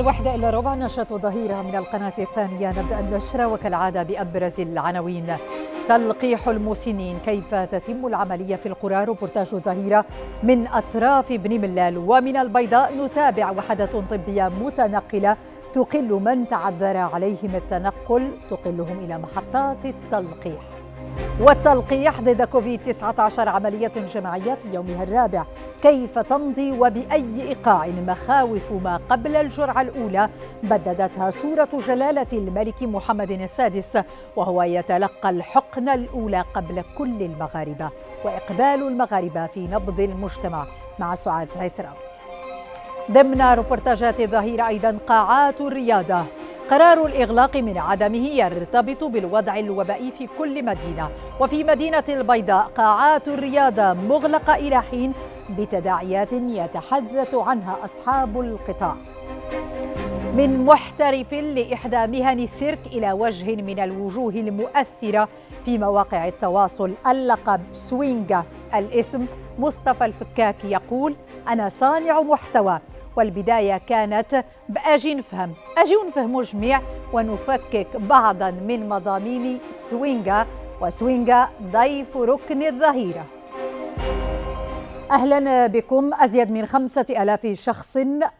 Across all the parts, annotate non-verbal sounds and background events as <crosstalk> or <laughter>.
الوحدة إلا ربع نشرة ظهيرة من القناة الثانية نبدأ النشرة وكالعادة بأبرز العناوين تلقيح المسنين كيف تتم العملية في القرى روبورتاج ظهيرة من أطراف بن ملال ومن البيضاء نتابع وحدة طبية متنقلة تقل من تعذر عليهم التنقل تقلهم إلى محطات التلقيح والتلقيح ضد كوفيد 19 عملية جماعية في يومها الرابع كيف تمضي وبأي إيقاع مخاوف ما قبل الجرعة الأولى بددتها صورة جلالة الملك محمد السادس وهو يتلقى الحقنة الأولى قبل كل المغاربة وإقبال المغاربة في نبض المجتمع مع سعاد زعتراوي ضمن روبرتاجات الظهيرة أيضا قاعات الرياضة قرار الإغلاق من عدمه يرتبط بالوضع الوبائي في كل مدينة وفي مدينة البيضاء قاعات الرياضة مغلقة إلى حين بتداعيات يتحدث عنها أصحاب القطاع من محترف لإحدى مهن السيرك إلى وجه من الوجوه المؤثرة في مواقع التواصل اللقب سوينغا الاسم مصطفى الفكاكي يقول أنا صانع محتوى والبداية كانت بأجي نفهم أجي ونفهموا جميع ونفكك بعضا من مضامين سوينغا وسوينغا ضيف ركن الظهيره أهلا بكم أزيد من خمسة ألاف شخص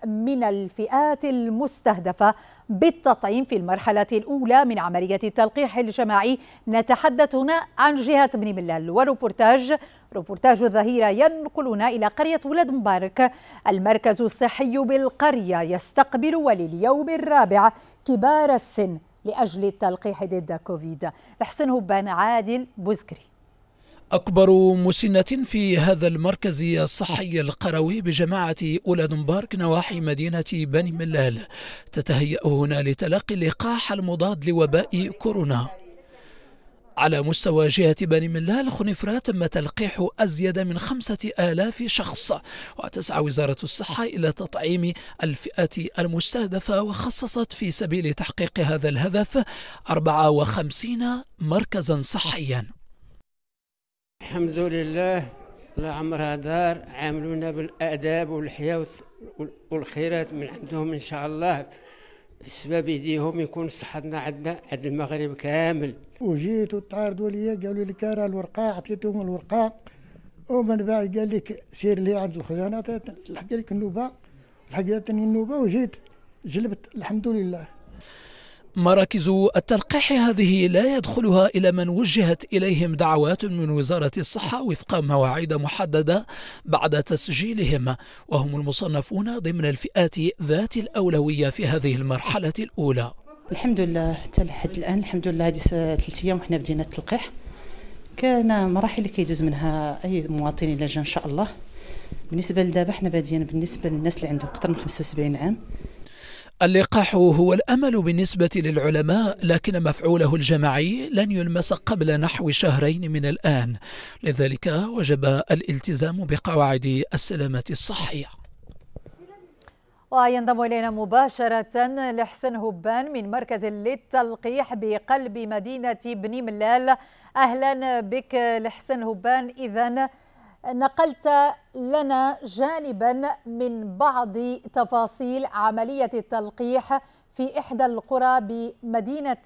من الفئات المستهدفة بالتطعيم في المرحلة الأولى من عملية التلقيح الجماعي نتحدث هنا عن جهة بن ملال وروبورتاج روبورتاج الظهيرة ينقلنا إلى قرية ولاد مبارك المركز الصحي بالقرية يستقبل ولليوم الرابع كبار السن لأجل التلقيح ضد كوفيد لحسن هبان عادل بوزكري أكبر مسنة في هذا المركز الصحي القروي بجماعة أولاد مبارك نواحي مدينة بني ملال تتهيأ هنا لتلقي اللقاح المضاد لوباء كورونا على مستوى جهة بني ملال خنفرة تم تلقيح أزيد من خمسة آلاف شخص وتسعى وزارة الصحة إلى تطعيم الفئات المستهدفة وخصصت في سبيل تحقيق هذا الهدف 54 مركزا صحيا الحمد لله لا عمرها دار عاملونا بالآداب والحياة والخيرات من عندهم إن شاء الله السبب يديهم يكون صحتنا عندنا عند المغرب كامل وجيت وتعارضوا لي قالوا لي كاره الورقه عطيتهم الورقه ومن بعد قال لك سير لي عند الخزانه لحق لك النوبه لحقتني النوبه وجيت جلبت الحمد لله مراكز التلقيح هذه لا يدخلها إلى من وجهت إليهم دعوات من وزارة الصحة وفق مواعيد محددة بعد تسجيلهم وهم المصنفون ضمن الفئات ذات الأولوية في هذه المرحلة الأولى الحمد لله حتى لحد الآن الحمد لله هذه ثلاث أيام وحنا بدينا التلقيح كان مراحل كيدوز منها أي مواطن الى جا إن شاء الله بالنسبة لدابا حنا بادين بالنسبة للناس اللي عندهم أكثر من 75 عام اللقاح هو الأمل بالنسبة للعلماء لكن مفعوله الجماعي لن يلمس قبل نحو شهرين من الآن لذلك وجب الالتزام بقواعد السلامة الصحية وينضم إلينا مباشرة لحسن هبان من مركز للتلقيح بقلب مدينة بن ملال أهلا بك لحسن هبان إذا نقلت لنا جانبا من بعض تفاصيل عملية التلقيح في إحدى القرى بمدينة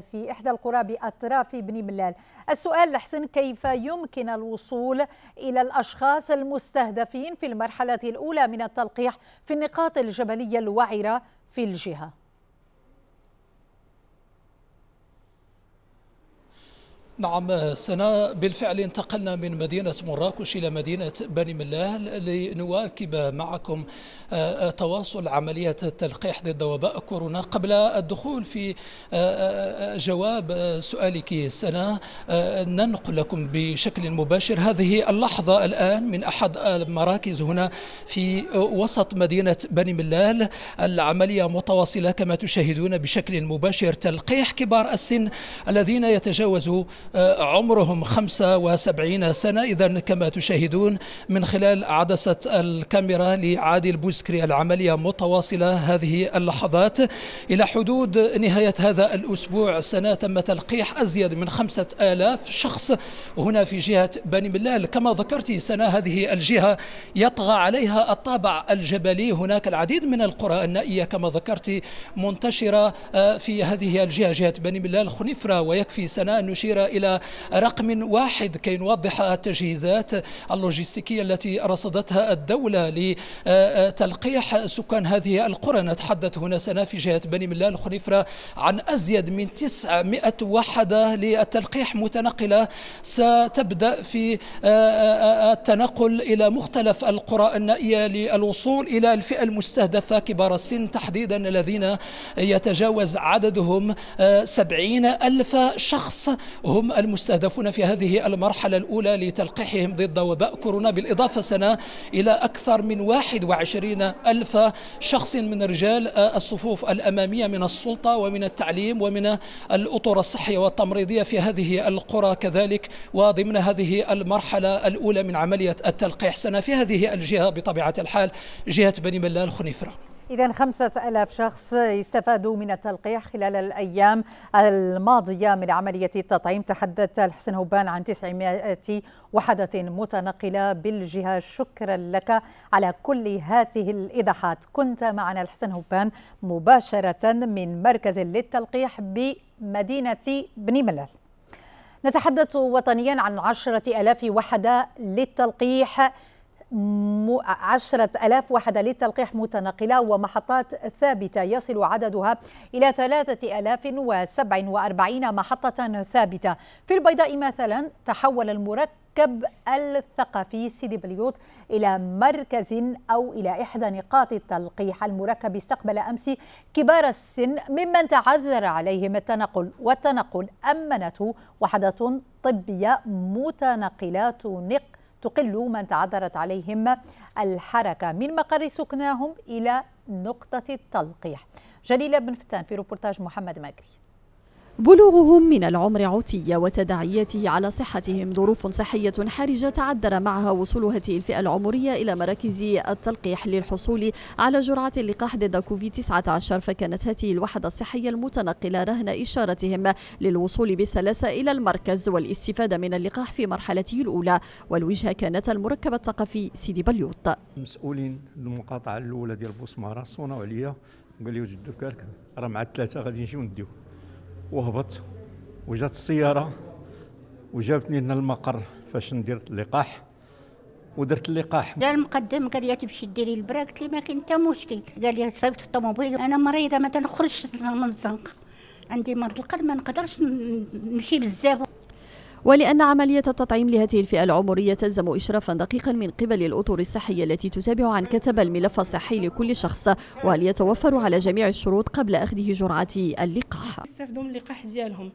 في إحدى القرى بأطراف بن ملال السؤال لحسن كيف يمكن الوصول إلى الأشخاص المستهدفين في المرحلة الأولى من التلقيح في النقاط الجبلية الوعرة في الجهة نعم آه، سنا بالفعل انتقلنا من مدينة مراكش إلى مدينة بني ملاه لنواكب معكم آه، آه، تواصل عملية التلقيح ضد وباء كورونا قبل الدخول في جواب سؤالك سنا ننقل لكم بشكل مباشر هذه اللحظة الآن من أحد المراكز هنا في وسط مدينة بني ملال العملية متواصلة كما تشاهدون بشكل مباشر تلقيح كبار السن الذين يتجاوزوا آه، عمرهم 75 سنة إذا كما تشاهدون من خلال عدسة الكاميرا لعادل بوسكري العملية متواصلة هذه اللحظات إلى حدود نهاية هذا الأسبوع السنة تم تلقيح أزيد من خمسة آلاف شخص هنا في جهة بني ملال كما ذكرت سنة هذه الجهة يطغى عليها الطابع الجبلي هناك العديد من القرى النائية كما ذكرت منتشرة آه، في هذه الجهة جهة بني ملال خنفرة ويكفي سنة نشير إلى رقم واحد كي نوضح التجهيزات اللوجستيكية التي رصدتها الدولة لتلقيح سكان هذه القرى نتحدث هنا سنة في جهة بني ملال خنيفره عن أزيد من 900 وحدة للتلقيح متنقلة ستبدأ في آه، آه، آه، التنقل إلى مختلف القرى النائية للوصول إلى الفئة المستهدفة كبار السن تحديدا الذين يتجاوز عددهم سبعين ألف شخص هم هم المستهدفون في هذه المرحلة الأولى لتلقيحهم ضد وباء كورونا بالإضافة سنة إلى أكثر من 21 ألف شخص من رجال الصفوف الأمامية من السلطة ومن التعليم ومن الأطر الصحية والتمريضية في هذه القرى كذلك وضمن هذه المرحلة الأولى من عملية التلقيح سنة في هذه الجهة بطبيعة الحال جهة بني ملال خنيفرة إذا خمسة ألاف شخص استفادوا من التلقيح خلال الأيام الماضية من عملية التطعيم تحدث الحسن هبان عن 900 وحدة متنقلة بالجهة شكرا لك على كل هذه الإيضاحات كنت معنا الحسن هبان مباشرة من مركز للتلقيح بمدينة بني ملال نتحدث وطنيا عن عشرة ألاف وحدة للتلقيح عشرة ألاف وحدة للتلقيح متنقلة ومحطات ثابتة يصل عددها إلى ثلاثة ألاف وسبع وأربعين محطة ثابتة في البيضاء مثلا تحول المركب الثقفي سيدي بليوت إلى مركز أو إلى إحدى نقاط التلقيح المركب استقبل أمس كبار السن ممن تعذر عليهم التنقل والتنقل أمنته وحدة طبية متنقلات نق تقل من تعذرت عليهم الحركة من مقر سكناهم إلى نقطة التلقيح جليلة بن فتان في روبورتاج محمد مكري بلوغهم من العمر عتية وتداعياته على صحتهم ظروف صحية حرجة تعذر معها وصول هذه الفئة العمرية إلى مراكز التلقيح للحصول على جرعة اللقاح ضد كوفيد 19 فكانت هذه الوحدة الصحية المتنقلة رهن إشارتهم للوصول بسلاسة إلى المركز والاستفادة من اللقاح في مرحلته الأولى والوجهة كانت المركب الثقافي سيدي بليوط مسؤولين المقاطعة الأولى ديال بوسمارة صونوا عليا قال لي جدو كارك راه مع الثلاثة غادي نجيو نديو وهبط وجات السياره وجابتني لنا المقر فاش ندير اللقاح ودرت اللقاح جا المقدم قال لي تمشي ديري البرا قلت لي ما كاين حتى مشكل قال لي صيفط الطوموبيل انا مريضه ما تنخرجش من الزنقه عندي مرض القلب ما نقدرش نمشي بزاف ولأن عملية التطعيم لهذه الفئة العمرية تلزم إشرافا دقيقا من قبل الأطر الصحية التي تتابع عن كتب الملف الصحي لكل شخص وهل يتوفر على جميع الشروط قبل أخذه جرعة اللقاح يستخدم اللقاح ديالهم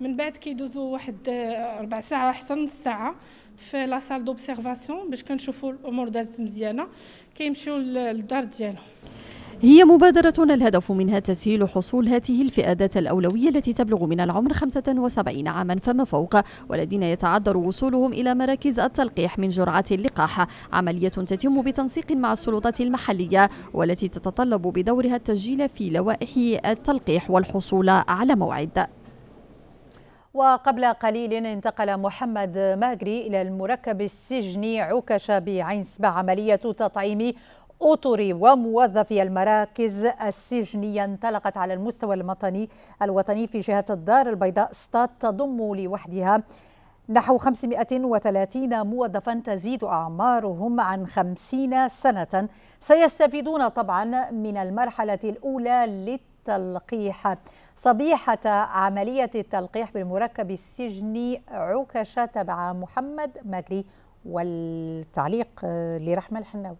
من بعد كيدوزوا واحد آه، ربع ساعه حتى نص ساعه في سال دوبسيرفاسيون باش كنشوفوا الامور دازت مزيانه كيمشيو للدار ديالهم هي مبادرة الهدف منها تسهيل حصول هذه ذات الأولوية التي تبلغ من العمر 75 عاما فما فوق والذين يتعذر وصولهم إلى مراكز التلقيح من جرعات اللقاح عملية تتم بتنسيق مع السلطات المحلية والتي تتطلب بدورها التسجيل في لوائح التلقيح والحصول على موعد وقبل قليل انتقل محمد ماجري إلى المركب السجني عكش بعين سبع عملية تطعيم أطر وموظفي المراكز السجنية انطلقت على المستوى الوطني الوطني في جهة الدار البيضاء ستات تضم لوحدها نحو 530 موظفا تزيد أعمارهم عن 50 سنة سيستفيدون طبعا من المرحلة الأولى للتلقيح صبيحة عملية التلقيح بالمركب السجني عكشة تبع محمد مكري والتعليق لرحمة الحناوي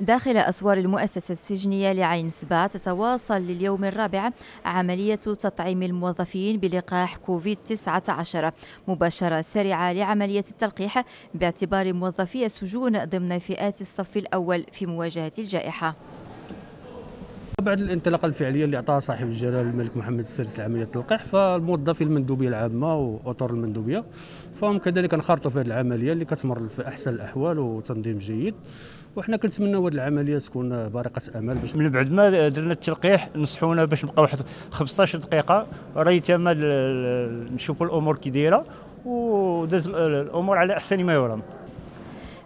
داخل أسوار المؤسسة السجنية لعين سبا تتواصل لليوم الرابع عملية تطعيم الموظفين بلقاح كوفيد 19 مباشرة سريعة لعملية التلقيح باعتبار موظفي السجون ضمن فئات الصف الأول في مواجهة الجائحة بعد الانطلاقه الفعليه اللي عطاها صاحب الجلاله الملك محمد السادس لعمليه التلقيح فالموظفين المندوبيه العامه واطر المندوبيه فهم كذلك انخرطوا في هذه العمليه اللي كتمر في احسن الاحوال وتنظيم جيد وحنا كنتمناو هذه العمليه تكون بارقه امل باش من بعد ما درنا التلقيح نصحونا باش نبقاو واحد 15 دقيقه راه يتم نشوفوا الامور كي دايره وداز الامور على احسن ما يرام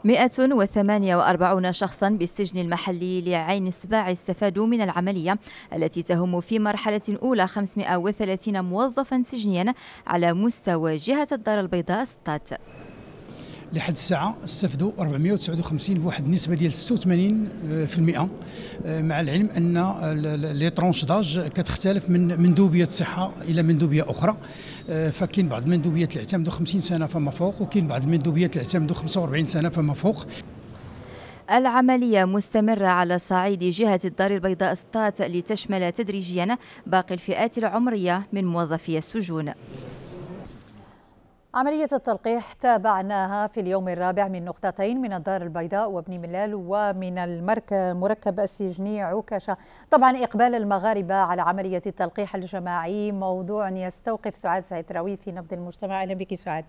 148 شخصا بالسجن المحلي لعين السباع استفادوا من العملية التي تهم في مرحلة أولى 530 موظفا سجنيا على مستوى جهة الدار البيضاء سطات لحد الساعه استفدوا 459 بواحد النسبه ديال 86% آه، آه، مع العلم ان لي ترونش داج كتختلف من مندوبيه الصحه الى مندوبيه اخرى آه، فكاين بعض المندوبيات اللي اعتمدوا 50 سنه فما فوق وكاين بعض المندوبيات اللي اعتمدوا 45 سنه فما فوق العملية مستمرة على صعيد جهة الدار البيضاء استات لتشمل تدريجيا باقي الفئات العمرية من موظفي السجون عملية التلقيح تابعناها في اليوم الرابع من نقطتين من الدار البيضاء وابن ملال ومن المركب السجني عكاشة طبعا إقبال المغاربة على عملية التلقيح الجماعي موضوع يستوقف سعاد سعيد راوي في نبض المجتمع أهلا بك سعاد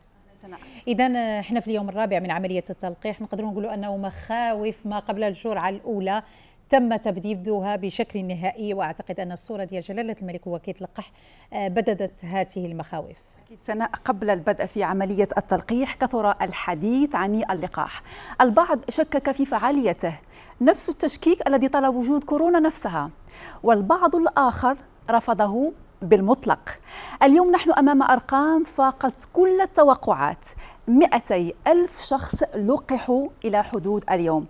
اذا احنا في اليوم الرابع من عمليه التلقيح نقدروا نقولوا انه مخاوف ما قبل الجرعه الاولى تم تبديدها بشكل نهائي واعتقد ان الصوره دي جلاله الملك ووكيل اللقاح آه، بددت هذه المخاوف. اكيد سناء قبل البدء في عمليه التلقيح كثر الحديث عن اللقاح. البعض شكك في فعاليته نفس التشكيك الذي طلب وجود كورونا نفسها والبعض الاخر رفضه بالمطلق اليوم نحن أمام أرقام فاقت كل التوقعات 200 ألف شخص لقحوا إلى حدود اليوم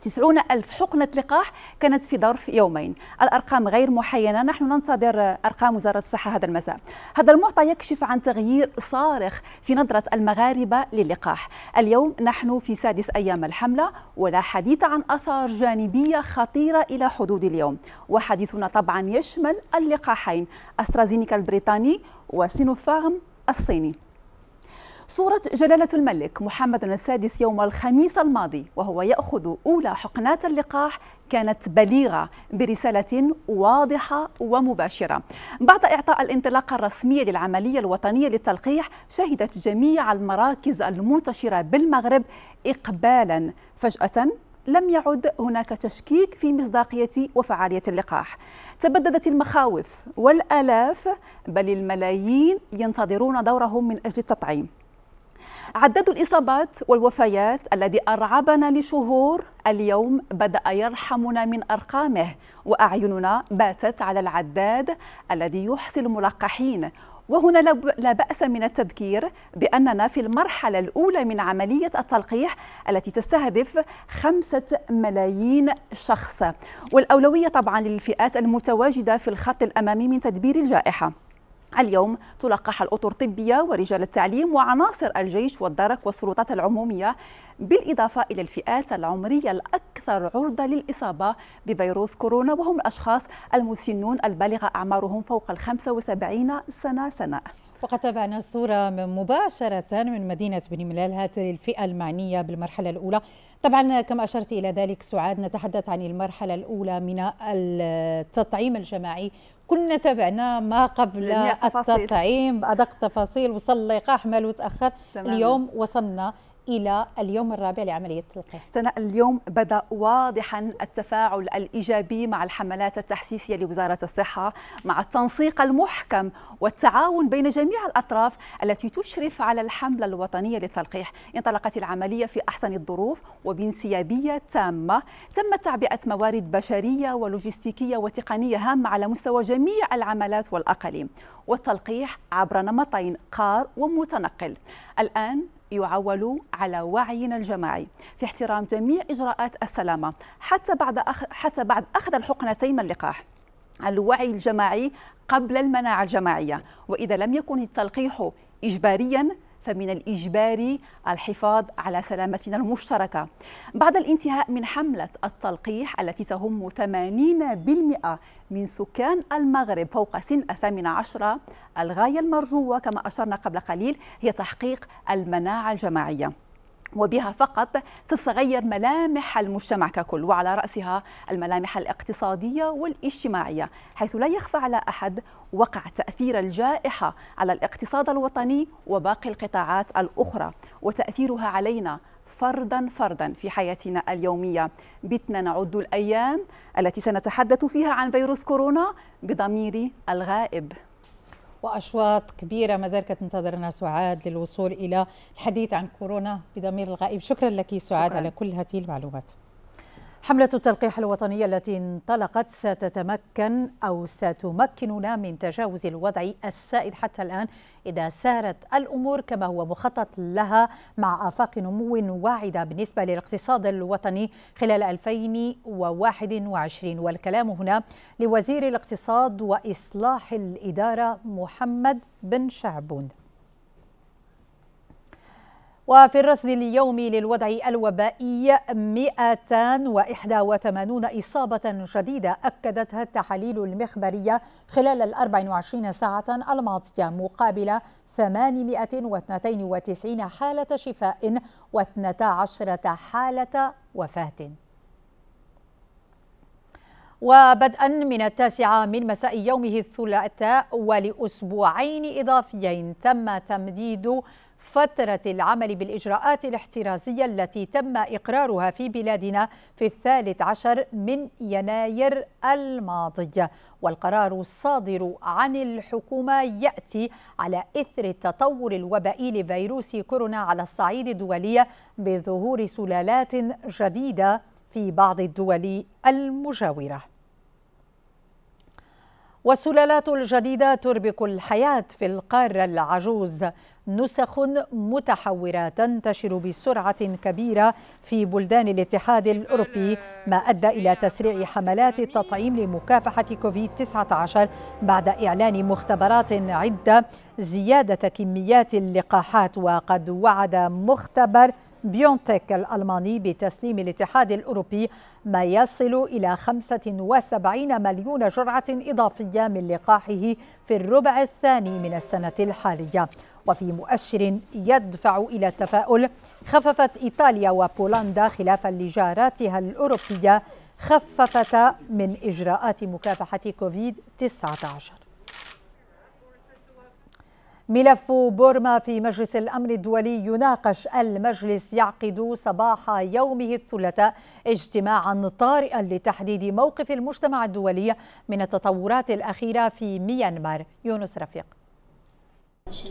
90 ألف حقنة لقاح كانت في ظرف يومين الأرقام غير محينة نحن ننتظر أرقام وزارة الصحة هذا المساء هذا المعطى يكشف عن تغيير صارخ في نظرة المغاربة للقاح اليوم نحن في سادس أيام الحملة ولا حديث عن أثار جانبية خطيرة إلى حدود اليوم وحديثنا طبعا يشمل اللقاحين أسترازينيكا البريطاني وسينوفارم الصيني صورة جلالة الملك محمد السادس يوم الخميس الماضي وهو يأخذ أولى حقنات اللقاح كانت بليغة برسالة واضحة ومباشرة بعد إعطاء الانطلاقة الرسمية للعملية الوطنية للتلقيح شهدت جميع المراكز المنتشرة بالمغرب إقبالا فجأة لم يعد هناك تشكيك في مصداقية وفعالية اللقاح تبددت المخاوف والآلاف بل الملايين ينتظرون دورهم من أجل التطعيم عدد الإصابات والوفيات الذي أرعبنا لشهور اليوم بدأ يرحمنا من أرقامه وأعيننا باتت على العداد الذي يحصي الملقحين وهنا لا بأس من التذكير بأننا في المرحلة الأولى من عملية التلقيح التي تستهدف خمسة ملايين شخص والأولوية طبعا للفئات المتواجدة في الخط الأمامي من تدبير الجائحة اليوم تلقح الأطر الطبية ورجال التعليم وعناصر الجيش والدرك والسلطات العمومية بالإضافة إلى الفئات العمرية الأكثر عرضة للإصابة بفيروس كورونا وهم الأشخاص المسنون البالغة أعمارهم فوق ال 75 سنة سنة وقد تابعنا الصورة من مباشرة من مدينة بني ملال هذه الفئة المعنية بالمرحلة الأولى طبعا كما أشرت إلى ذلك سعاد نتحدث عن المرحلة الأولى من التطعيم الجماعي كنا تابعنا ما قبل التطعيم بادق تفاصيل وصل اللقاح ما تاخر اليوم وصلنا إلى اليوم الرابع لعملية التلقيح سنة اليوم بدأ واضحا التفاعل الإيجابي مع الحملات التحسيسية لوزارة الصحة مع التنسيق المحكم والتعاون بين جميع الأطراف التي تشرف على الحملة الوطنية للتلقيح انطلقت العملية في أحسن الظروف وبانسيابية تامة تم تعبئة موارد بشرية ولوجستيكية وتقنية هامة على مستوى جميع العملات والأقاليم والتلقيح عبر نمطين قار ومتنقل الآن يعول على وعينا الجماعي في احترام جميع إجراءات السلامة حتى بعد أخ... حتى بعد أخذ الحقنتين من اللقاح الوعي الجماعي قبل المناعة الجماعية وإذا لم يكن التلقيح إجباريا فمن الإجباري الحفاظ على سلامتنا المشتركة بعد الانتهاء من حملة التلقيح التي تهم 80% من سكان المغرب فوق سن الثامنة عشرة الغاية المرجوة كما أشرنا قبل قليل هي تحقيق المناعة الجماعية وبها فقط تتغير ملامح المجتمع ككل وعلى رأسها الملامح الاقتصادية والاجتماعية حيث لا يخفى على أحد وقع تأثير الجائحة على الاقتصاد الوطني وباقي القطاعات الأخرى وتأثيرها علينا فردا فردا في حياتنا اليومية بتنا نعد الأيام التي سنتحدث فيها عن فيروس كورونا بضمير الغائب وأشواط كبيرة ما زال تنتظرنا سعاد للوصول إلى الحديث عن كورونا بضمير الغائب شكرا لك سعاد شكرا. على كل هذه المعلومات حملة التلقيح الوطنية التي انطلقت ستتمكن أو ستمكننا من تجاوز الوضع السائد حتى الآن إذا سارت الأمور كما هو مخطط لها مع آفاق نمو واعدة بالنسبة للاقتصاد الوطني خلال 2021 والكلام هنا لوزير الاقتصاد وإصلاح الإدارة محمد بن شعبون وفي الرصد اليومي للوضع الوبائي 281 إصابة جديدة أكدتها التحاليل المخبرية خلال ال 24 ساعة الماضية مقابل 892 حالة شفاء و12 حالة وفاة وبدءا من التاسعة من مساء يومه الثلاثاء ولأسبوعين إضافيين تم تمديد فترة العمل بالإجراءات الاحترازية التي تم إقرارها في بلادنا في الثالث عشر من يناير الماضي والقرار الصادر عن الحكومة يأتي على إثر التطور الوبائي لفيروس كورونا على الصعيد الدولي بظهور سلالات جديدة في بعض الدول المجاوره والسلالات الجديدة تربك الحياة في القارة العجوز نسخ متحوره تنتشر بسرعه كبيره في بلدان الاتحاد الاوروبي ما ادى الى تسريع حملات التطعيم لمكافحه كوفيد 19 بعد اعلان مختبرات عده زياده كميات اللقاحات وقد وعد مختبر بيونتك الألماني بتسليم الاتحاد الأوروبي ما يصل إلى 75 مليون جرعة إضافية من لقاحه في الربع الثاني من السنة الحالية وفي مؤشر يدفع إلى التفاؤل خففت إيطاليا وبولندا خلافا لجاراتها الأوروبية خففتا من إجراءات مكافحة كوفيد 19 ملف بورما في مجلس الأمن الدولي يناقش المجلس يعقد صباح يومه الثلاثاء اجتماعا طارئا لتحديد موقف المجتمع الدولي من التطورات الأخيرة في ميانمار يونس رفيق 群。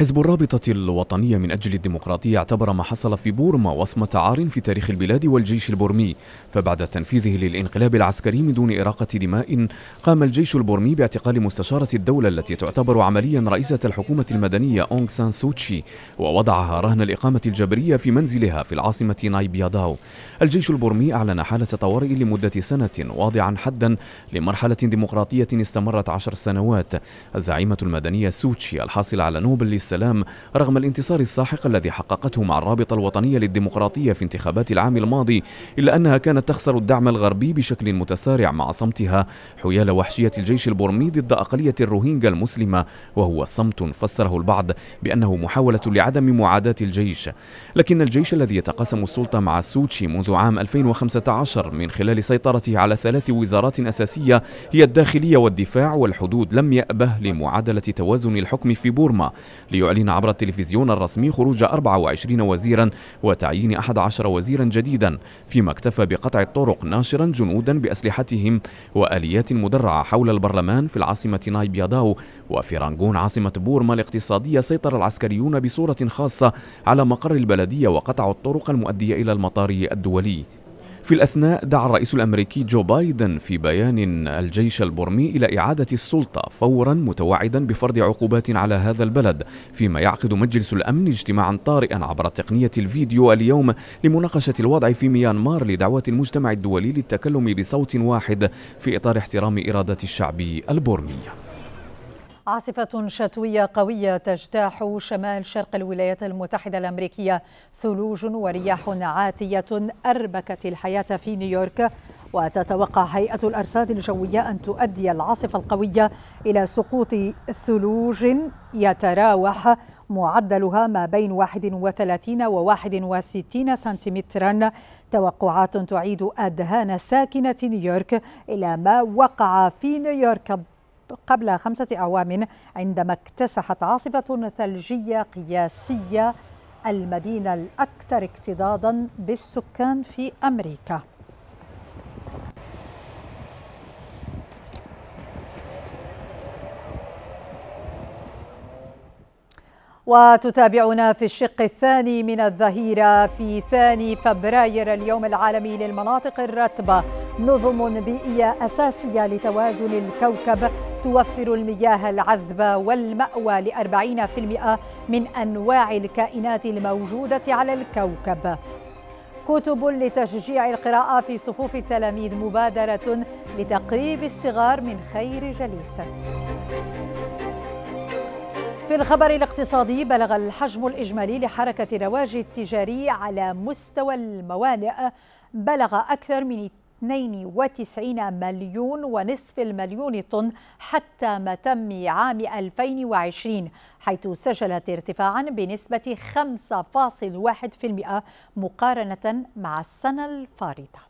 حزب الرابطة الوطنية من أجل الديمقراطية اعتبر ما حصل في بورما وصمة عار في تاريخ البلاد والجيش البرمي فبعد تنفيذه للانقلاب العسكري من دون إراقة دماء قام الجيش البرمي باعتقال مستشارة الدولة التي تعتبر عمليا رئيسة الحكومة المدنية أونغ سان سوتشي ووضعها رهن الإقامة الجبرية في منزلها في العاصمة نايبياداو الجيش البرمي أعلن حالة طوارئ لمدة سنة واضعا حدا لمرحلة ديمقراطية استمرت عشر سنوات الزعيمة المدنية سوتشي الحاصلة على نوبل السلام رغم الانتصار الساحق الذي حققته مع الرابطة الوطنية للديمقراطية في انتخابات العام الماضي إلا أنها كانت تخسر الدعم الغربي بشكل متسارع مع صمتها حيال وحشية الجيش البرمي ضد أقلية الروهينجا المسلمة وهو صمت فسره البعض بأنه محاولة لعدم معاداة الجيش لكن الجيش الذي يتقاسم السلطة مع السوتشي منذ عام 2015 من خلال سيطرته على ثلاث وزارات أساسية هي الداخلية والدفاع والحدود لم يأبه لمعادلة توازن الحكم في بورما ليعلن عبر التلفزيون الرسمي خروج 24 وزيرا وتعيين 11 وزيرا جديدا فيما اكتفى بقطع الطرق ناشرا جنودا بأسلحتهم وآليات مدرعة حول البرلمان في العاصمة نايبياداو وفي رانغون عاصمة بورما الاقتصادية سيطر العسكريون بصورة خاصة على مقر البلدية وقطعوا الطرق المؤدية إلى المطار الدولي في الأثناء دعا الرئيس الأمريكي جو بايدن في بيان الجيش البرمي إلى إعادة السلطة فورا متوعدا بفرض عقوبات على هذا البلد فيما يعقد مجلس الأمن اجتماعا طارئا عبر تقنية الفيديو اليوم لمناقشة الوضع في ميانمار لدعوة المجتمع الدولي للتكلم بصوت واحد في إطار احترام إرادة الشعب البرمي عاصفة شتوية قوية تجتاح شمال شرق الولايات المتحدة الأمريكية ثلوج ورياح عاتية أربكت الحياة في نيويورك وتتوقع هيئة الأرصاد الجوية أن تؤدي العاصفة القوية إلى سقوط ثلوج يتراوح معدلها ما بين 31 و 61 سنتيمترا توقعات تعيد أدهان ساكنة نيويورك إلى ما وقع في نيويورك قبل خمسة أعوام عندما اكتسحت عاصفة ثلجية قياسية المدينة الأكثر اكتضاضا بالسكان في أمريكا وتتابعنا في الشق الثاني من الظهيرة في ثاني فبراير اليوم العالمي للمناطق الرطبة نظم بيئية أساسية لتوازن الكوكب توفر المياه العذبة والمأوى لأربعين في المئة من أنواع الكائنات الموجودة على الكوكب كتب لتشجيع القراءة في صفوف التلاميذ مبادرة لتقريب الصغار من خير جليس في الخبر الاقتصادي بلغ الحجم الإجمالي لحركة الرواج التجاري على مستوى الموانئ بلغ أكثر من 92 مليون ونصف المليون طن حتى متم عام 2020 حيث سجلت ارتفاعا بنسبة 5.1% مقارنة مع السنة الفارطة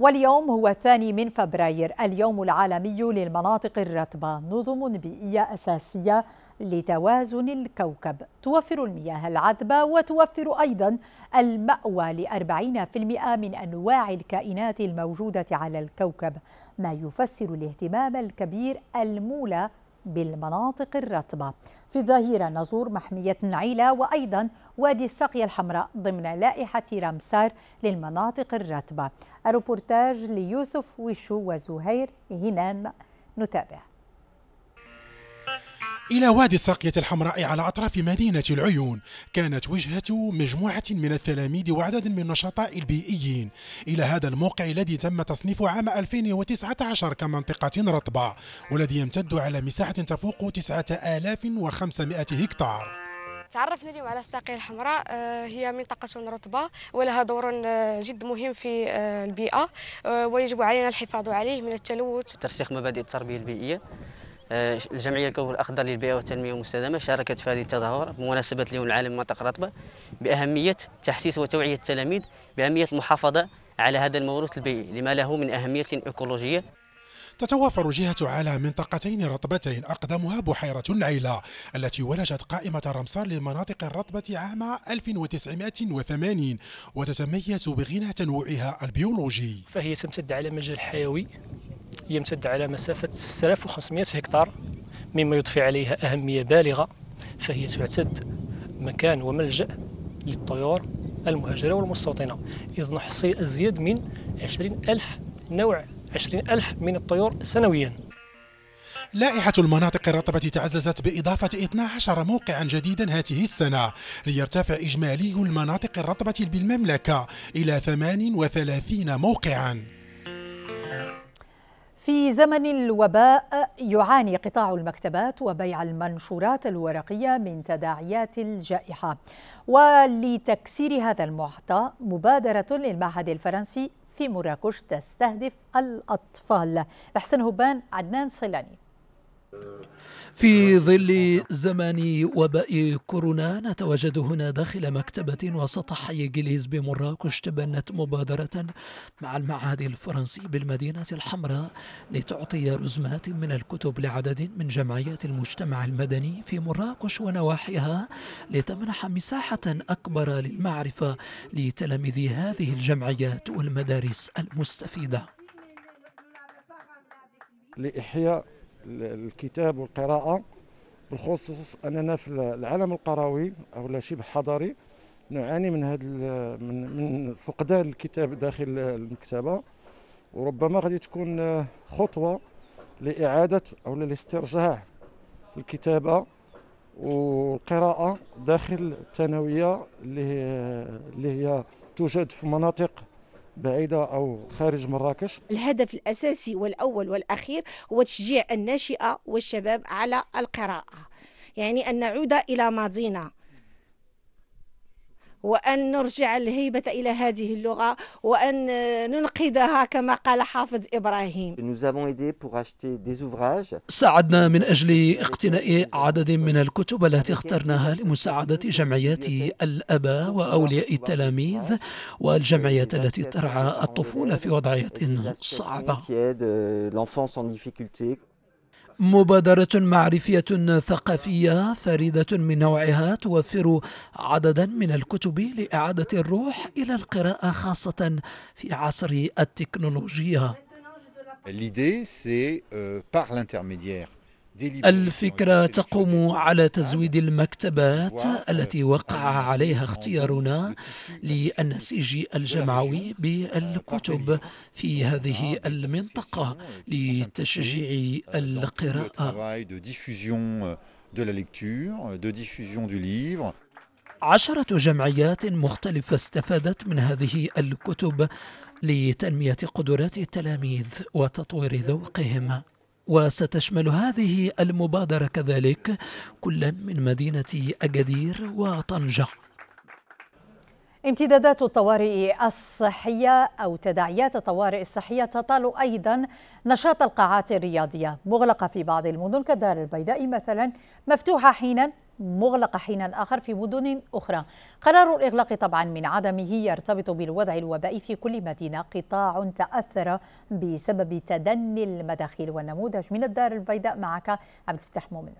واليوم هو الثاني من فبراير اليوم العالمي للمناطق الرطبة نظم بيئية أساسية لتوازن الكوكب توفر المياه العذبة وتوفر أيضا المأوى لأربعين في المئة من أنواع الكائنات الموجودة على الكوكب ما يفسر الاهتمام الكبير المولى بالمناطق الرطبة في الظهيرة نزور محمية نعيلة وأيضا وادي الساقية الحمراء ضمن لائحة رامسار للمناطق الرطبة. الروبورتاج ليوسف وشو وزهير هنان نتابع إلى وادي الساقية الحمراء على أطراف مدينة العيون كانت وجهة مجموعة من التلاميذ وعدد من النشطاء البيئيين إلى هذا الموقع الذي تم تصنيفه عام 2019 كمنطقة رطبة والذي يمتد على مساحة تفوق 9500 هكتار تعرفنا اليوم على الساقية الحمراء آه، هي منطقة رطبة ولها دور آه، جد مهم في آه، البيئة ويجب علينا الحفاظ عليه من التلوث ترسيخ مبادئ التربية البيئية الجمعيه آه، الكوكب الاخضر للبيئه والتنميه المستدامه شاركت في هذه التظاهر بمناسبه اليوم العالمي لمنطقة الرطبه باهميه تحسيس وتوعيه التلاميذ باهميه المحافظه على هذا الموروث البيئي لما له من اهميه ايكولوجيه تتوافر جهة على منطقتين رطبتين أقدمها بحيرة النعيلة التي ولجت قائمة رمسار للمناطق الرطبة عام 1980 وتتميز بغنى تنوعها البيولوجي فهي تمتد على مجال حيوي يمتد على مسافة 6500 هكتار مما يضفي عليها أهمية بالغة فهي تعتد مكان وملجأ للطيور المهاجرة والمستوطنة إذ نحصي أزيد من 20 ألف نوع 20 ألف من الطيور سنويا لائحة المناطق الرطبة تعززت بإضافة 12 موقعا جديدا هذه السنة ليرتفع إجمالي المناطق الرطبة بالمملكة إلى 38 موقعا في زمن الوباء يعاني قطاع المكتبات وبيع المنشورات الورقية من تداعيات الجائحة ولتكسير هذا المعطى مبادرة للمعهد الفرنسي في مراكش تستهدف الأطفال أحسن هبان عدنان صلاني في ظل زمان وباء كورونا نتواجد هنا داخل مكتبة وسط حي جليز بمراكش تبنت مبادرة مع المعهد الفرنسي بالمدينة الحمراء لتعطي رزمات من الكتب لعدد من جمعيات المجتمع المدني في مراكش ونواحيها لتمنح مساحة أكبر للمعرفة لتلاميذ هذه الجمعيات والمدارس المستفيدة لإحياء الكتاب والقراءه بالخصوص اننا في العالم القروي او شبه حضري نعاني من هذا من من فقدان الكتاب داخل المكتبه وربما غادي تكون خطوه لاعاده او لاسترجاع الكتابه والقراءه داخل الثانويه اللي هي توجد في مناطق بعيدة أو خارج مراكش الهدف الأساسي والأول والأخير هو تشجيع الناشئة والشباب على القراءة يعني أن نعود إلى ماضينا وأن نرجع الهيبة إلى هذه اللغة وأن ننقذها كما قال حافظ إبراهيم ساعدنا من أجل اقتناء عدد من الكتب التي اخترناها لمساعدة جمعيات الأباء وأولياء التلاميذ والجمعيات التي ترعى الطفولة في وضعية صعبة مبادرة معرفية ثقافية فريدة من نوعها توفر عددا من الكتب لإعادة الروح إلى القراءة خاصة في عصر التكنولوجيا. L'idée, c'est euh, par l'intermédiaire الفكرة تقوم على تزويد المكتبات التي وقع عليها اختيارنا للنسيج الجمعوي بالكتب في هذه المنطقة لتشجيع القراءة عشرة جمعيات مختلفة استفادت من هذه الكتب لتنمية قدرات التلاميذ وتطوير ذوقهم وستشمل هذه المبادرة كذلك كل من مدينة أكادير وطنجة امتدادات الطوارئ الصحية أو تداعيات الطوارئ الصحية تطال أيضا نشاط القاعات الرياضية مغلقة في بعض المدن كدار البيضاء مثلا مفتوحة حينا مغلقة حين آخر في مدن أخرى قرار الإغلاق طبعا من عدمه يرتبط بالوضع الوبائي في كل مدينة قطاع تأثر بسبب تدني المداخيل والنموذج من الدار البيضاء معك عبد الفتاح مؤمن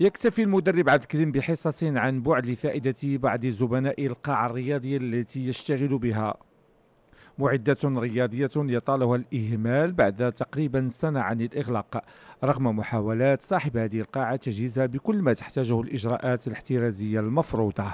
يكتفي المدرب عبد الكريم بحصص عن بعد لفائدة بعض زبناء القاعة الرياضية التي يشتغل بها معدة رياضية يطالها الإهمال بعد تقريبا سنة عن الإغلاق رغم محاولات صاحب هذه القاعة تجهيزها بكل ما تحتاجه الإجراءات الاحترازية المفروضة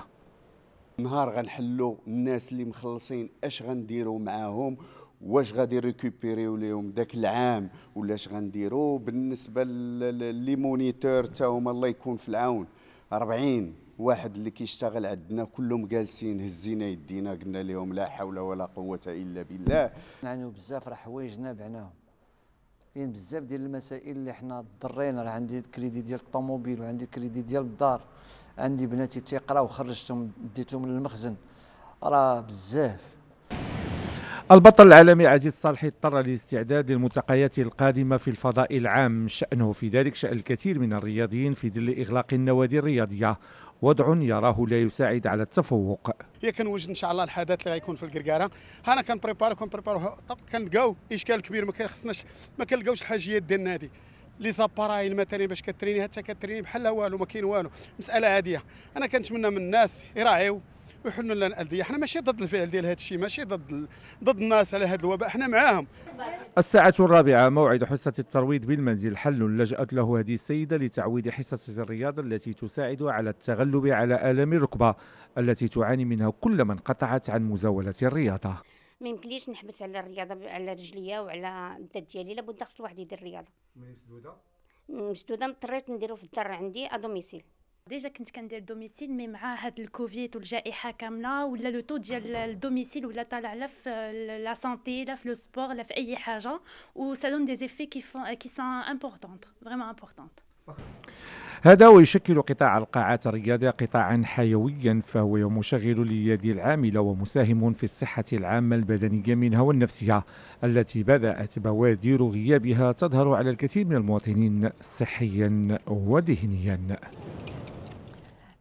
نهار غنحلوا الناس اللي مخلصين اش غنديروا معاهم واش غادي ريكوبيريو ليهم داك العام ولا اش غنديروا بالنسبه للي مونيتور تا هما الله يكون في العون 40 واحد اللي كيشتغل عندنا كلهم جالسين هزينا يدينا قلنا لهم لا حول ولا قوه الا بالله نعانيو بزاف راه حوايجنا بعناهم كاين يعني بزاف ديال المسائل اللي حنا ضرينا راه عندي الكريدي ديال الطوموبيل وعندي الكريدي ديال الدار عندي بناتي تيقراو خرجتهم ديتهم للمخزن راه بزاف البطل العالمي عزيز صالحي اضطر للاستعداد للملتقيات القادمة في الفضاء العام شأنه في ذلك شأن الكثير من الرياضيين في ظل إغلاق النوادي الرياضية وضع يراه لا يساعد على التفوق هي كنوجد ان شاء الله الحدث اللي غيكون في الكركاره انا كنبريباري كنبريباري طب كنلقاو اشكال كبير ما كيخصناش ما كنلقاوش الحاجيات ديال النادي لي زابارايل مثلا باش كتريني حتى كتريني بحال لا والو ما كاين والو مساله عاديه انا كنتمنى من الناس يراعيو ويحنوا لنا الانديه حنا ماشي ضد الفعل ديال هذا الشيء ماشي ضد ضد الناس على هذا الوباء حنا معاهم الساعة الرابعة موعد حصة الترويض بالمنزل حل لجأت له هذه السيدة لتعويض حصة الرياضة التي تساعد على التغلب على آلام الركبة التي تعاني منها كل من قطعت عن مزاولة الرياضة ما يمكنليش نحبس على الرياضة على رجليا وعلى الدات ديالي لابد خص الواحد يدير الرياضة مسدودة مسدودة مضطريت نديرو في الدار عندي ادوميسيل ديجا كنت كندير دوميسيل مي مع هاد الكوفيد والجائحه كامله ولا لو تو ديال الدوميسيل ولا طالع لا في لا سانتي لا في لو سبور لا في اي حاجه و سا دون دي زيفي كي كي سون امبورطونت فريمون امبورطونت هذا ويشكل قطاع القاعات الرياضية قطاعا حيويا فهو مشغل لليد العاملة ومساهم في الصحة العامة البدنية منها والنفسية التي بدأت بوادر غيابها تظهر على الكثير من المواطنين صحيا وذهنيا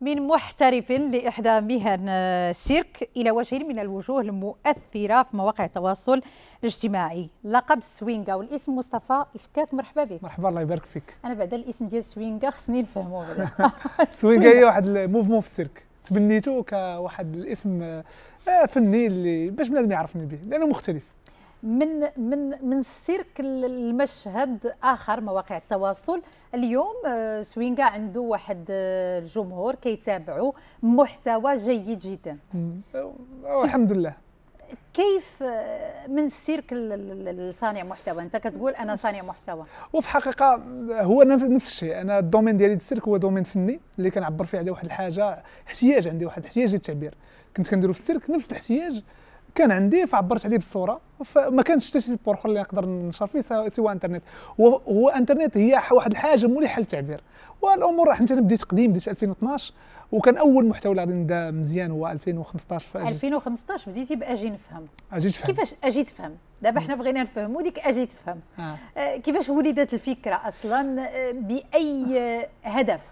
من محترف لإحدى مهن السيرك آه، إلى وجه من الوجوه المؤثرة في مواقع التواصل الاجتماعي لقب سوينغا والاسم مصطفى الفكاك مرحبا بك مرحبا الله يبارك فيك أنا بعد الاسم ديال سوينغا خصني نفهمه <laughs> <laughs> سوينغا هي واحد الموفمون في السيرك تبنيته كواحد الاسم آه، فني اللي باش بنادم يعرفني به لأنه مختلف من من من سيرك المشهد اخر مواقع التواصل اليوم آه، سوينكا عنده واحد الجمهور آه، كيتابعوا محتوى جيد جدا آه، الحمد لله كيف من سيرك لصانع محتوى انت كتقول انا صانع محتوى وفي الحقيقه هو نفس الشيء انا الدومين ديالي السيرك هو دومين فني اللي كنعبر فيه على واحد الحاجه احتياج عندي واحد احتياج للتعبير كنت كنديرو في السيرك نفس الاحتياج كان عندي فعبرت عليه بالصوره فما كانش حتى شي بور اخر اللي نقدر ننشر فيه سوى انترنت هو, انترنت هي واحد الحاجه مليحه للتعبير والامور راح انت بديت قديم بديت 2012 وكان اول محتوى اللي غادي نبدا مزيان هو 2015 في 2015 بديتي باجي نفهم اجي تفهم كيفاش اجي تفهم دابا حنا بغينا نفهموا ديك اجي تفهم آه. آه كيفاش ولدت الفكره اصلا آه، باي هدف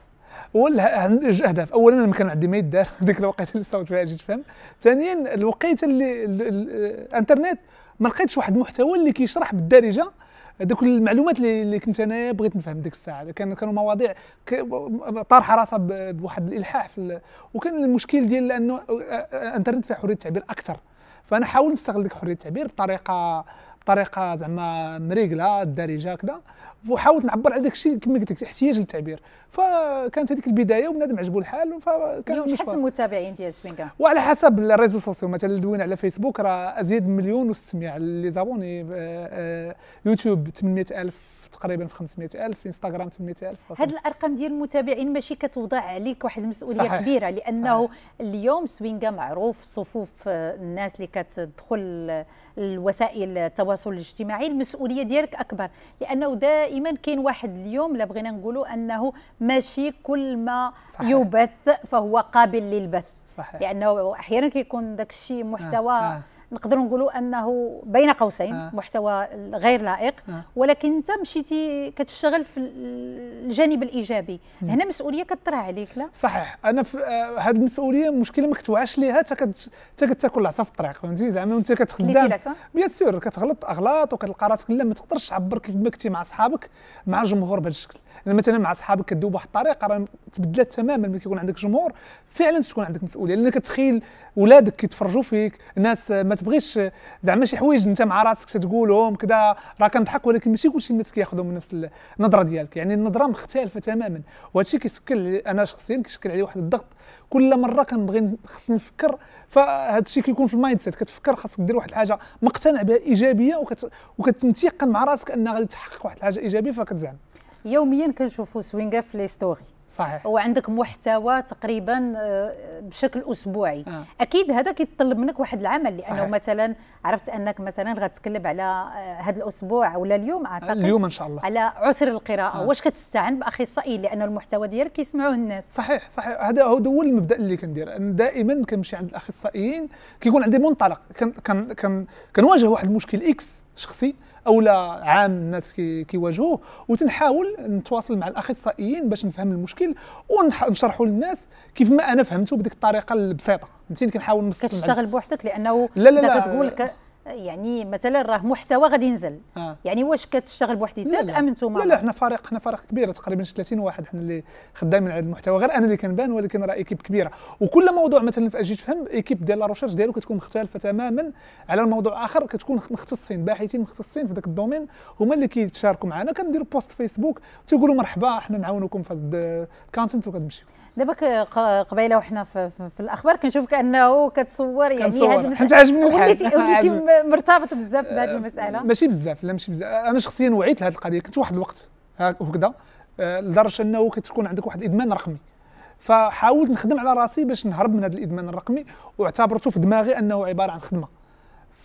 هو جوج اهداف اولا ما كان عندي ما يدار ديك <laughs> الوقيته اللي صوت فيها جيت فهم ثانيا الوقيته اللي الانترنت ما لقيتش واحد المحتوى اللي كيشرح بالدارجه دوك المعلومات اللي, اللي كنت انا بغيت نفهم ديك الساعه كان كانوا مواضيع طارحه راسها بواحد الالحاح في ال... وكان المشكل ديال لانه الانترنت فيه حريه التعبير اكثر فانا حاولت نستغل ديك حريه التعبير بطريقه بطريقه زعما مريقله الدارجه هكذا وحاولت نعبر على داك الشيء كما قلت لك احتياج للتعبير فكانت هذيك البدايه وبنادم عجبو الحال فكان اليوم شحال المتابعين ديال سوينغا وعلى حسب الريزو سوسيو مثلا دوينا على فيسبوك راه ازيد من مليون و600 لي زابوني آه، آه، يوتيوب 800000 تقريبا في 500000 انستغرام 800000 هاد الارقام ديال المتابعين ماشي كتوضع عليك واحد المسؤوليه صحيح. كبيره لانه صحيح. اليوم سوينغا معروف صفوف الناس اللي كتدخل الوسائل التواصل الاجتماعي المسؤوليه ديالك اكبر لانه دائما كاين واحد اليوم لا بغينا نقولوا انه ماشي كل ما صحيح. يبث فهو قابل للبث صحيح. لانه احيانا كيكون داك الشيء محتوى آه. آه. نقدروا نقولوا انه بين قوسين آه. محتوى غير لائق آه. ولكن انت مشيتي كتشتغل في الجانب الايجابي م. هنا مسؤوليه كطرح عليك لا صحيح انا هذه آه، المسؤوليه مشكله ما كتوعاش ليها حتى كتاكل العصا في الطريق فهمتي زعما وانت كتخدم بيان سور كتغلط اغلاط وكتلقى راسك لا ما تقدرش تعبر كيف ما كنتي مع اصحابك مع الجمهور بهذا الشكل مثلا مع اصحابك كدوب واحد الطريقه راه تبدلات تماما ملي كيكون عندك جمهور فعلا تكون عندك مسؤوليه لانك كتخيل ولادك كيتفرجوا فيك الناس ما تبغيش زعما شي حوايج انت مع راسك تقولهم كذا راه كنضحك ولكن ماشي كلشي الناس كياخذوا من نفس النظره ديالك يعني النظره مختلفه تماما وهذا الشيء كيسكل انا شخصيا كيشكل عليه واحد الضغط كل مره كنبغي خصني نفكر فهاد الشيء كيكون في المايند سيت كتفكر خاصك دير واحد الحاجه مقتنع بها ايجابيه وكت... وكتمتيقن مع راسك ان غادي تحقق واحد الحاجه ايجابيه فكتزعم يوميا كنشوفوا سوينغا في لي ستوري صحيح وعندك محتوى تقريبا آه، بشكل اسبوعي آه. اكيد هذا كيتطلب منك واحد العمل لانه صحيح. مثلا عرفت انك مثلا غتتكلم على آه، هذا الاسبوع ولا اليوم اعتقد اليوم ان شاء الله على عسر القراءه آه. واش كتستعن باخصائي لان المحتوى ديالك كيسمعوه الناس صحيح صحيح هذا هو هو المبدا اللي كندير دائما كنمشي عند الاخصائيين كيكون عندي منطلق كنواجه واحد المشكل اكس شخصي او لا عام الناس كيواجهوه وتنحاول نتواصل مع الاخصائيين باش نفهم المشكل ونشرحوا للناس كيف ما انا فهمته بديك الطريقه البسيطه فهمتيني كنحاول نستعمل كتشتغل بوحدك لانه لا لا لا كتقول يعني مثلا راه محتوى غادي ينزل آه. يعني واش كتشتغل بوحديتك ام نتوما لا لا حنا فريق حنا فريق كبير تقريبا 30 واحد حنا اللي خدامين على المحتوى غير انا اللي كنبان ولكن راه ايكيب كبيره وكل موضوع مثلا في اجي تفهم ايكيب ديال لا روشيرش ديالو كتكون مختلفه تماما على موضوع اخر كتكون مختصين باحثين مختصين في ذاك الدومين هما اللي كيتشاركوا معنا كنديروا بوست فيسبوك تيقولوا مرحبا حنا نعاونوكم في هذا الكونتنت وكتمشيو دابا قبيله وحنا في, في الاخبار كنشوف كانه كتصور يعني هذه المساله حيت عجبني وليتي وليتي مرتبط بزاف بهذه آه، المساله ماشي بزاف لا ماشي بزاف انا شخصيا وعيت لهذه القضيه كنت واحد الوقت هكذا آه، لدرجه انه كتكون عندك واحد الادمان رقمي فحاولت نخدم على راسي باش نهرب من هذا الادمان الرقمي واعتبرته في دماغي انه عباره عن خدمه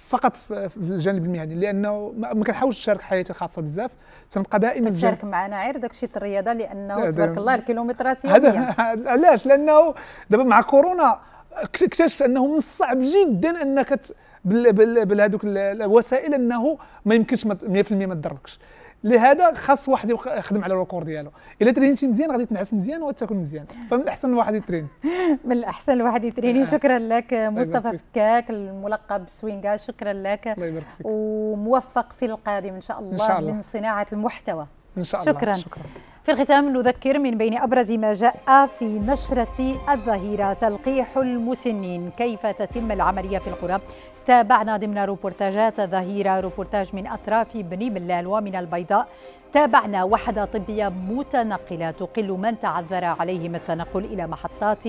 فقط في الجانب المهني لانه ما كنحاولش نشارك حياتي الخاصه بزاف تنبقى دائما تشارك معنا غير داكشي الرياضه لانه تبارك الله الكيلومترات يوميا <laughs> علاش لانه دابا مع كورونا اكتشف انه من الصعب جدا انك بهذوك الوسائل انه ما يمكنش 100% ما تضربكش لهذا خاص واحد يخدم على الركور ديالو الا ترينتي مزيان غادي تنعس مزيان وتاكل مزيان فمن الاحسن الواحد يترين <laughs> من الاحسن الواحد يتريني آه. شكرا لك مصطفى فكاك الملقب سوينغا شكرا لك وموفق في القادم ان شاء الله, إن شاء الله. من صناعه المحتوى ان شاء الله شكرا, شكرا. في الختام نذكر من بين أبرز ما جاء في نشرة الظهيرة تلقيح المسنين كيف تتم العملية في القرى تابعنا ضمن روبورتاجات ظهيرة روبورتاج من أطراف بني بلال ومن البيضاء تابعنا وحدة طبية متنقلة تقل من تعذر عليهم التنقل إلى محطات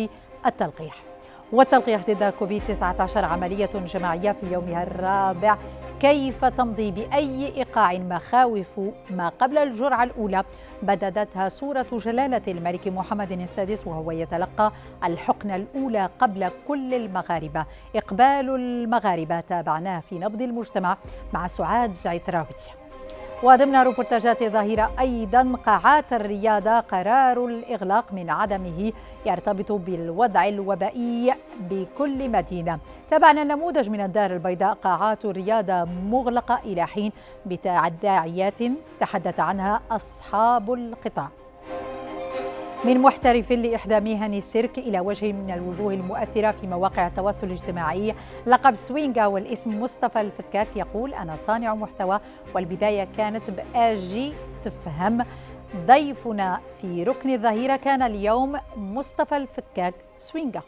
التلقيح وتلقيح ضد كوفيد-19 عملية جماعية في يومها الرابع كيف تمضي بأي إيقاع مخاوف ما قبل الجرعة الأولى بددتها صورة جلالة الملك محمد السادس وهو يتلقى الحقنة الأولى قبل كل المغاربة إقبال المغاربة تابعناه في نبض المجتمع مع سعاد زعتراوي وضمن روبورتاجات ظاهرة أيضا قاعات الرياضة قرار الإغلاق من عدمه يرتبط بالوضع الوبائي بكل مدينة تابعنا النموذج من الدار البيضاء قاعات الرياضة مغلقة إلى حين بتداعيات تحدث عنها أصحاب القطاع من محترف لإحدى مهن السيرك إلى وجه من الوجوه المؤثرة في مواقع التواصل الاجتماعي لقب سوينغا والاسم مصطفى الفكاك يقول أنا صانع محتوى والبداية كانت بآجي تفهم ضيفنا في ركن الظهيرة كان اليوم مصطفى الفكاك سوينغا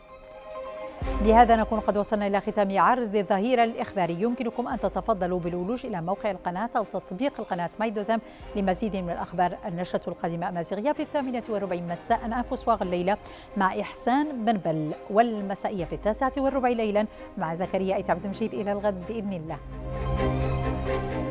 بهذا نكون قد وصلنا إلى ختام عرض الظهيرة الإخباري يمكنكم أن تتفضلوا بالولوج إلى موقع القناة أو تطبيق القناة مايدوزام لمزيد من الأخبار النشرة القادمة أمازيغية في الثامنة والربع مساء أنفس صواغ الليلة مع إحسان بن بل والمسائية في التاسعة والربع ليلا مع زكريا إتعب المجيد إلى الغد بإذن الله